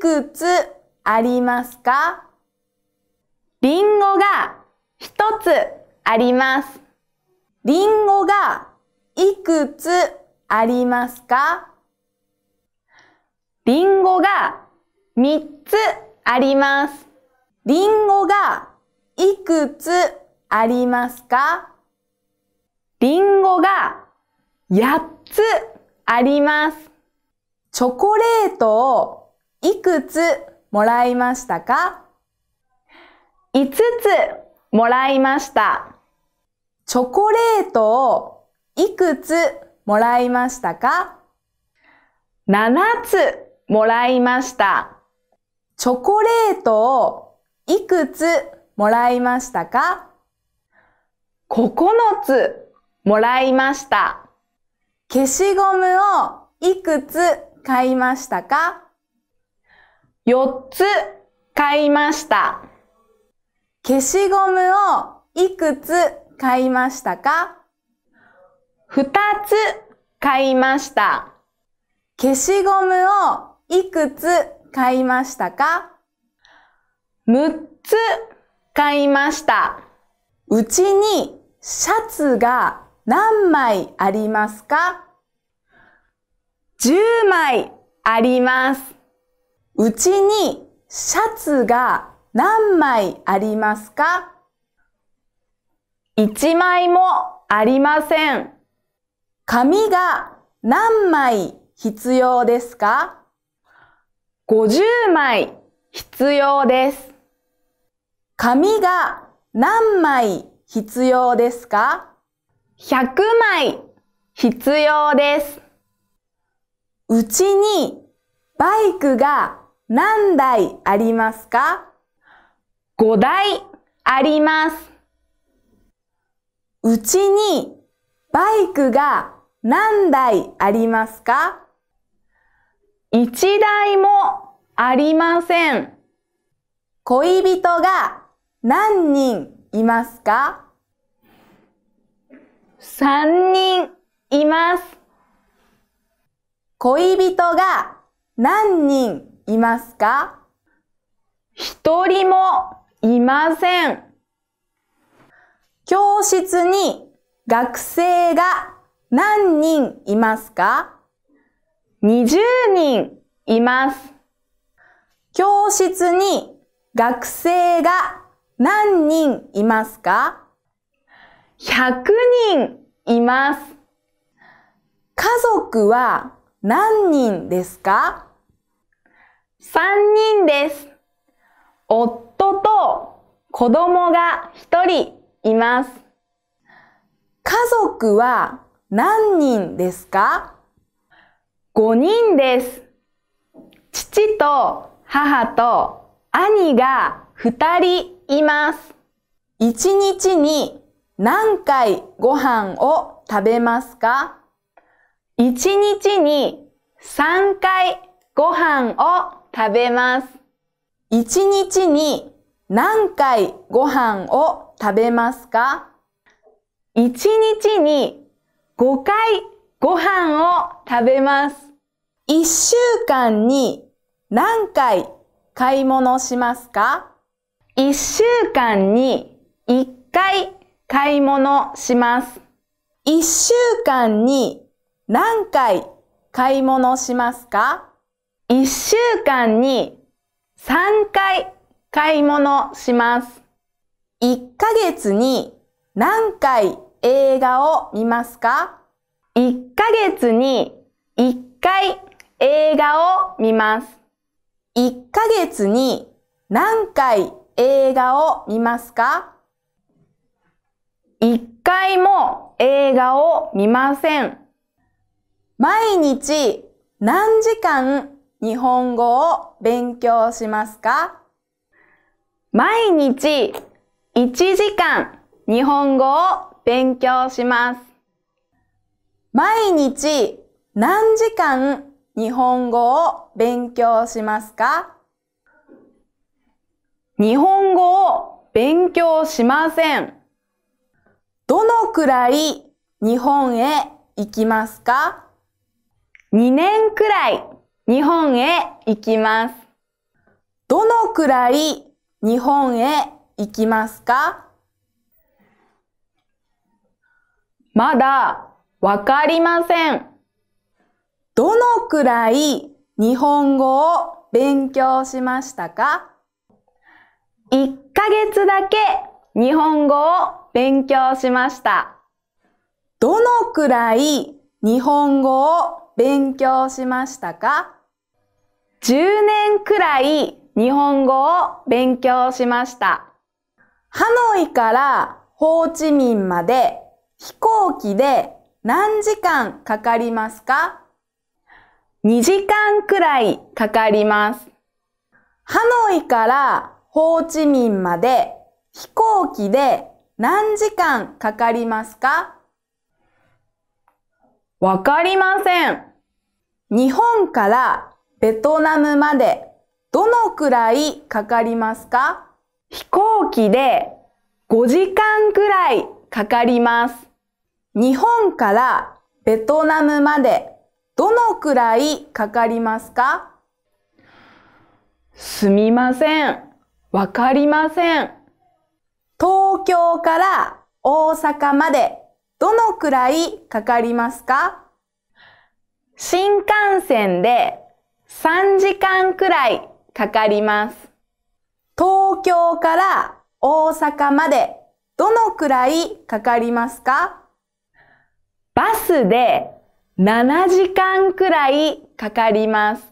くつありますかりんごが一つあります。りんごがいくつありますかりんごが三つあります。りんごがいくつありますかりんごが八つあります。チョコレートをいくつもらいましたか ?5 つもらいました。チョコレートをいくつもらいましたか ?7 つもらいました。チョコレートをいくつもらいましたか ?9 つもらいました。消しゴムをいくつ買いましたか4つ買いました。消しゴムをいくつ買いましたか ?2 つ買いました。消しゴムをいくつ買いましたか ?6 つ買いました。うちにシャツが何枚ありますか ?10 枚あります。うちにシャツが何枚ありますか一枚もありません。紙が何枚必要ですか ?50 枚必要です。紙が何枚必要ですか ?100 枚必要です。うちにバイクが何台ありますか ?5 台あります。うちにバイクが何台ありますか ?1 台もありません。恋人が何人いますか ?3 人います。恋人が何人いますか一人もいません。教室に学生が何人いますか ?20 人います。教室に学生が何人いますか ?100 人います。家族は何人ですか3人です。夫と子供が1人います。家族は何人ですか ?5 人です。父と母と兄が2人います。1日に何回ご飯を食べますか ?1 日に3回ご飯を食べます。一日に何回ご飯を食べますか一日に5回ご飯を食べます。一週間に何回買い物しますか一週間に一回買い物します。一週間に何回買い物しますか1週間に3回買い物します。1ヶ月に何回映画を見ますか ?1 ヶ月に1回映画を見ます。1ヶ月に何回映画を見ますか一回も映画を見ません。毎日何時間日本語を勉強しますか毎日1時間日本語を勉強します。毎日何時間日本語を勉強しますか日本語を勉強しません。どのくらい日本へ行きますか ?2 年くらい日本へ行きます。どのくらい日本へ行きますかまだわかりません。どのくらい日本語を勉強しましたか ?1 ヶ月だけ日本語を勉強しました。どのくらい日本語を勉強しましたか10年くらい日本語を勉強しました。ハノイからホーチミンまで飛行機で何時間かかりますか ?2 時間くらいかかります。ハノイからホーチミンまで飛行機で何時間かかりますかわかりません。日本からベトナムまでどのくらいかかりますか飛行機で5時間くらいかかります。日本からベトナムまでどのくらいかかりますかすみません。わかりません。東京から大阪までどのくらいかかりますか新幹線で3時間くらいかかります。東京から大阪までどのくらいかかりますかバスで7時間くらいかかります。